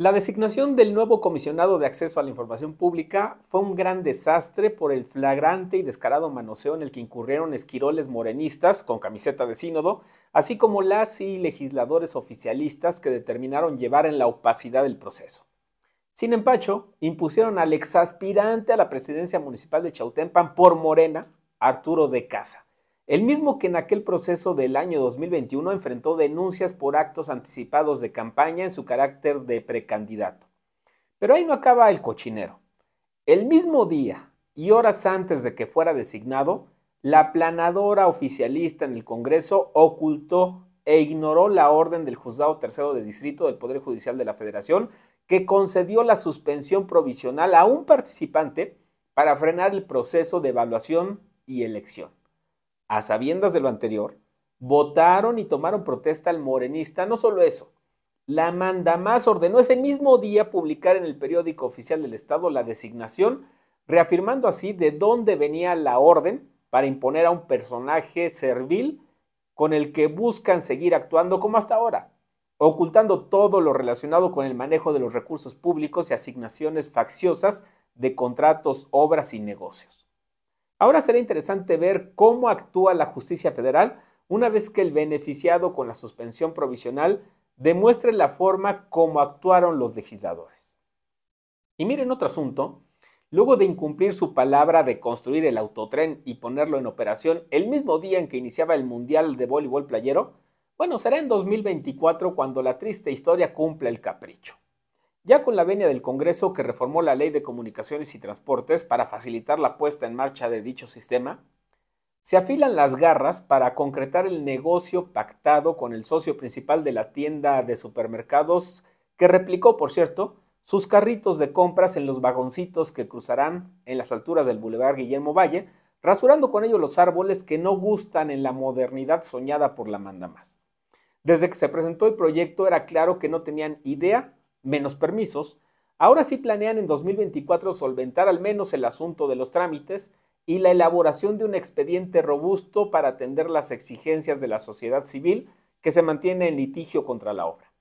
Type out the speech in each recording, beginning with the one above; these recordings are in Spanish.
La designación del nuevo comisionado de acceso a la información pública fue un gran desastre por el flagrante y descarado manoseo en el que incurrieron esquiroles morenistas con camiseta de sínodo, así como las y legisladores oficialistas que determinaron llevar en la opacidad el proceso. Sin empacho, impusieron al exaspirante a la presidencia municipal de Chautempan por Morena, Arturo de Casa el mismo que en aquel proceso del año 2021 enfrentó denuncias por actos anticipados de campaña en su carácter de precandidato. Pero ahí no acaba el cochinero. El mismo día y horas antes de que fuera designado, la planadora oficialista en el Congreso ocultó e ignoró la orden del juzgado tercero de distrito del Poder Judicial de la Federación que concedió la suspensión provisional a un participante para frenar el proceso de evaluación y elección a sabiendas de lo anterior, votaron y tomaron protesta al morenista. No solo eso, la mandamás ordenó ese mismo día publicar en el periódico oficial del Estado la designación, reafirmando así de dónde venía la orden para imponer a un personaje servil con el que buscan seguir actuando como hasta ahora, ocultando todo lo relacionado con el manejo de los recursos públicos y asignaciones facciosas de contratos, obras y negocios. Ahora será interesante ver cómo actúa la justicia federal una vez que el beneficiado con la suspensión provisional demuestre la forma como actuaron los legisladores. Y miren otro asunto, luego de incumplir su palabra de construir el autotren y ponerlo en operación el mismo día en que iniciaba el Mundial de Voleibol Playero, bueno, será en 2024 cuando la triste historia cumpla el capricho. Ya con la venia del Congreso que reformó la Ley de Comunicaciones y Transportes para facilitar la puesta en marcha de dicho sistema, se afilan las garras para concretar el negocio pactado con el socio principal de la tienda de supermercados, que replicó, por cierto, sus carritos de compras en los vagoncitos que cruzarán en las alturas del Boulevard Guillermo Valle, rasurando con ello los árboles que no gustan en la modernidad soñada por la manda más. Desde que se presentó el proyecto era claro que no tenían idea menos permisos, ahora sí planean en 2024 solventar al menos el asunto de los trámites y la elaboración de un expediente robusto para atender las exigencias de la sociedad civil que se mantiene en litigio contra la obra.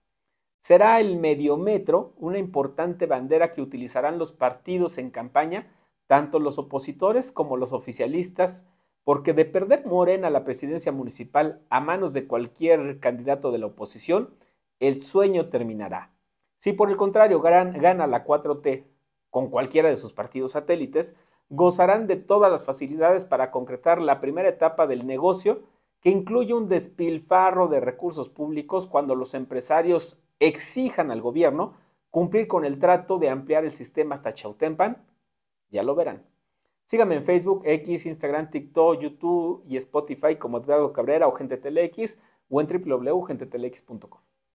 Será el mediometro una importante bandera que utilizarán los partidos en campaña, tanto los opositores como los oficialistas, porque de perder Morena la presidencia municipal a manos de cualquier candidato de la oposición, el sueño terminará. Si por el contrario gana la 4T con cualquiera de sus partidos satélites, gozarán de todas las facilidades para concretar la primera etapa del negocio que incluye un despilfarro de recursos públicos cuando los empresarios exijan al gobierno cumplir con el trato de ampliar el sistema hasta Chautempan. Ya lo verán. Síganme en Facebook, X, Instagram, TikTok, YouTube y Spotify como Edgardo Cabrera o Gente Telex o en www.gentetelex.com.